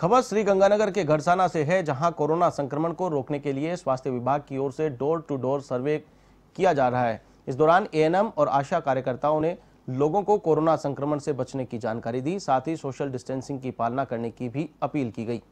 खबर श्री गंगानगर के घरसाना से है जहां कोरोना संक्रमण को रोकने के लिए स्वास्थ्य विभाग की ओर से डोर टू डोर सर्वे किया जा रहा है इस दौरान एएनएम और आशा कार्यकर्ताओं ने लोगों को कोरोना संक्रमण से बचने की जानकारी दी साथ ही सोशल डिस्टेंसिंग की पालना करने की भी अपील की गई